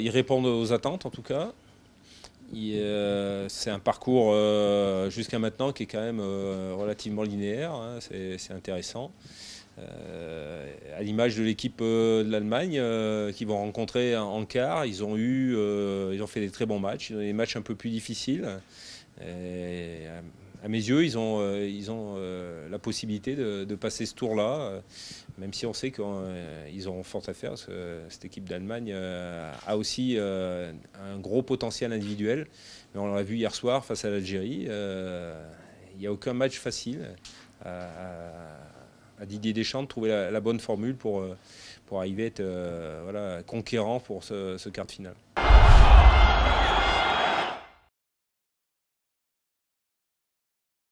Ils répondent aux attentes en tout cas. Euh, c'est un parcours euh, jusqu'à maintenant qui est quand même euh, relativement linéaire, hein. c'est intéressant. à l'image de l'équipe de l'Allemagne qu'ils vont rencontrer en quart, ils ont, eu, ils ont fait des très bons matchs, ils des matchs un peu plus difficiles à mes yeux, ils ont, euh, ils ont euh, la possibilité de, passer ce tour-là, euh, même si on sait qu'ils ont fort à faire. Parce que cette équipe d'Allemagne a aussi un gros potentiel individuel, mais on l'a vu hier soir face à l'Algérie. Il n'y a aucun match facile à Didier Deschamps de trouver la, bonne formule pour, pour arriver à être conquérant pour ce quart de finale.